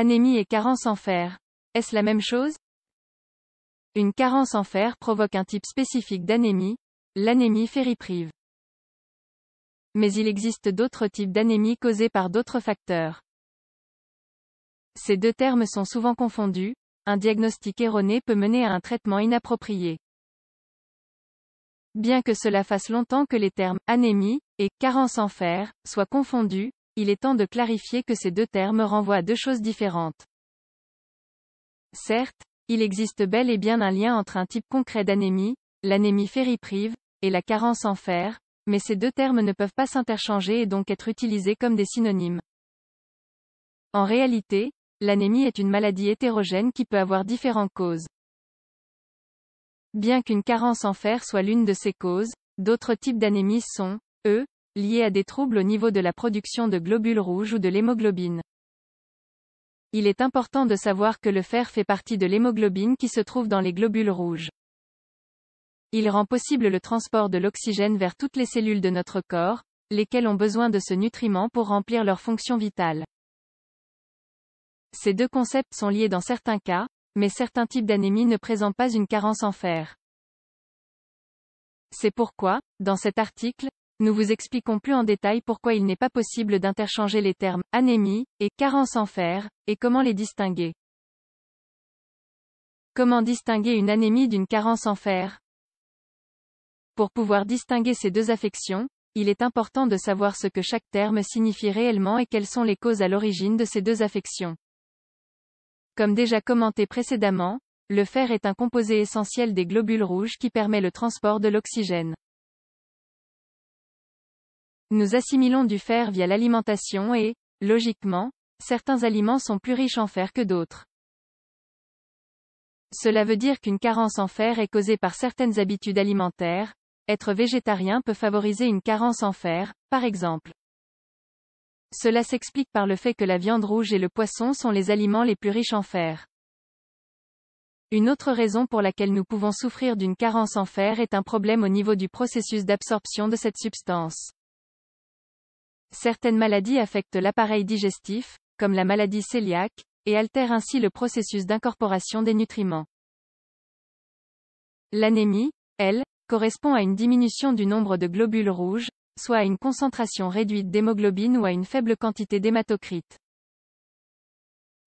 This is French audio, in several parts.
Anémie et carence en fer. Est-ce la même chose Une carence en fer provoque un type spécifique d'anémie, l'anémie fériprive. Mais il existe d'autres types d'anémie causés par d'autres facteurs. Ces deux termes sont souvent confondus, un diagnostic erroné peut mener à un traitement inapproprié. Bien que cela fasse longtemps que les termes anémie et carence en fer soient confondus, il est temps de clarifier que ces deux termes renvoient à deux choses différentes. Certes, il existe bel et bien un lien entre un type concret d'anémie, l'anémie fériprive, et la carence en fer, mais ces deux termes ne peuvent pas s'interchanger et donc être utilisés comme des synonymes. En réalité, l'anémie est une maladie hétérogène qui peut avoir différentes causes. Bien qu'une carence en fer soit l'une de ces causes, d'autres types d'anémie sont, eux, Liés à des troubles au niveau de la production de globules rouges ou de l'hémoglobine. Il est important de savoir que le fer fait partie de l'hémoglobine qui se trouve dans les globules rouges. Il rend possible le transport de l'oxygène vers toutes les cellules de notre corps, lesquelles ont besoin de ce nutriment pour remplir leur fonction vitale. Ces deux concepts sont liés dans certains cas, mais certains types d'anémie ne présentent pas une carence en fer. C'est pourquoi, dans cet article, nous vous expliquons plus en détail pourquoi il n'est pas possible d'interchanger les termes anémie et carence en fer, et comment les distinguer. Comment distinguer une anémie d'une carence en fer Pour pouvoir distinguer ces deux affections, il est important de savoir ce que chaque terme signifie réellement et quelles sont les causes à l'origine de ces deux affections. Comme déjà commenté précédemment, le fer est un composé essentiel des globules rouges qui permet le transport de l'oxygène. Nous assimilons du fer via l'alimentation et, logiquement, certains aliments sont plus riches en fer que d'autres. Cela veut dire qu'une carence en fer est causée par certaines habitudes alimentaires. Être végétarien peut favoriser une carence en fer, par exemple. Cela s'explique par le fait que la viande rouge et le poisson sont les aliments les plus riches en fer. Une autre raison pour laquelle nous pouvons souffrir d'une carence en fer est un problème au niveau du processus d'absorption de cette substance. Certaines maladies affectent l'appareil digestif, comme la maladie cœliaque, et altèrent ainsi le processus d'incorporation des nutriments. L'anémie, elle, correspond à une diminution du nombre de globules rouges, soit à une concentration réduite d'hémoglobine ou à une faible quantité d'hématocrite.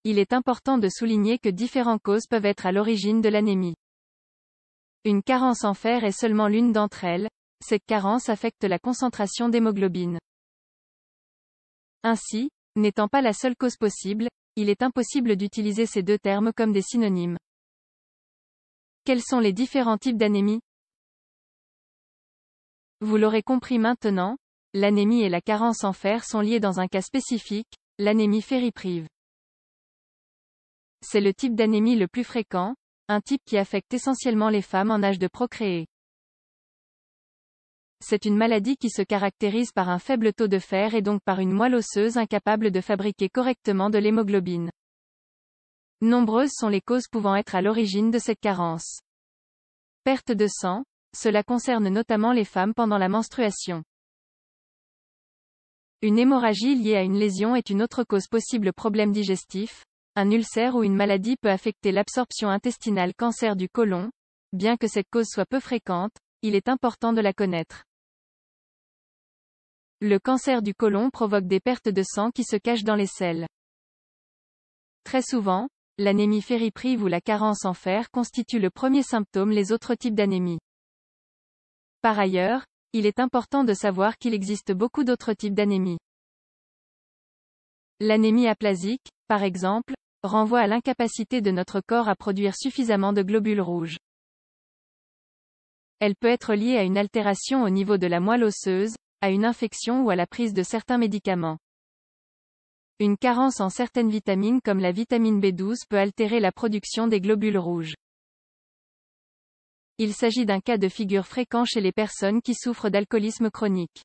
Il est important de souligner que différentes causes peuvent être à l'origine de l'anémie. Une carence en fer est seulement l'une d'entre elles, cette carence affecte la concentration d'hémoglobine. Ainsi, n'étant pas la seule cause possible, il est impossible d'utiliser ces deux termes comme des synonymes. Quels sont les différents types d'anémie Vous l'aurez compris maintenant, l'anémie et la carence en fer sont liées dans un cas spécifique, l'anémie fériprive. C'est le type d'anémie le plus fréquent, un type qui affecte essentiellement les femmes en âge de procréer. C'est une maladie qui se caractérise par un faible taux de fer et donc par une moelle osseuse incapable de fabriquer correctement de l'hémoglobine. Nombreuses sont les causes pouvant être à l'origine de cette carence. Perte de sang, cela concerne notamment les femmes pendant la menstruation. Une hémorragie liée à une lésion est une autre cause possible problème digestif. Un ulcère ou une maladie peut affecter l'absorption intestinale cancer du côlon. Bien que cette cause soit peu fréquente, il est important de la connaître. Le cancer du côlon provoque des pertes de sang qui se cachent dans les selles. Très souvent, l'anémie fériprive ou la carence en fer constitue le premier symptôme les autres types d'anémie. Par ailleurs, il est important de savoir qu'il existe beaucoup d'autres types d'anémie. L'anémie aplasique, par exemple, renvoie à l'incapacité de notre corps à produire suffisamment de globules rouges. Elle peut être liée à une altération au niveau de la moelle osseuse, à une infection ou à la prise de certains médicaments. Une carence en certaines vitamines comme la vitamine B12 peut altérer la production des globules rouges. Il s'agit d'un cas de figure fréquent chez les personnes qui souffrent d'alcoolisme chronique.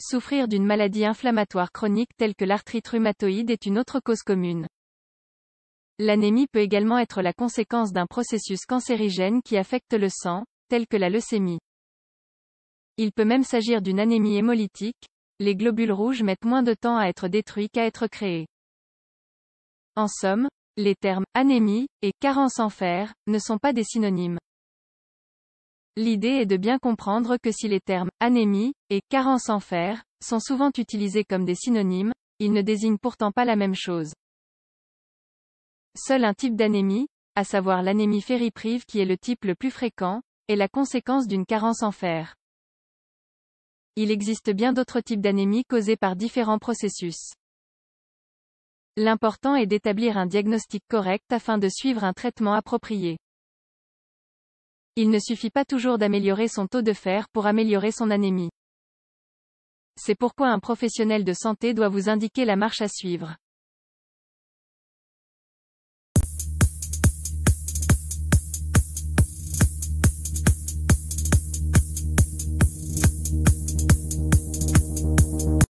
Souffrir d'une maladie inflammatoire chronique telle que l'arthrite rhumatoïde est une autre cause commune. L'anémie peut également être la conséquence d'un processus cancérigène qui affecte le sang, tel que la leucémie. Il peut même s'agir d'une anémie hémolytique, les globules rouges mettent moins de temps à être détruits qu'à être créés. En somme, les termes anémie et carence en fer ne sont pas des synonymes. L'idée est de bien comprendre que si les termes anémie et carence en fer sont souvent utilisés comme des synonymes, ils ne désignent pourtant pas la même chose. Seul un type d'anémie, à savoir l'anémie fériprive qui est le type le plus fréquent, est la conséquence d'une carence en fer. Il existe bien d'autres types d'anémie causés par différents processus. L'important est d'établir un diagnostic correct afin de suivre un traitement approprié. Il ne suffit pas toujours d'améliorer son taux de fer pour améliorer son anémie. C'est pourquoi un professionnel de santé doit vous indiquer la marche à suivre.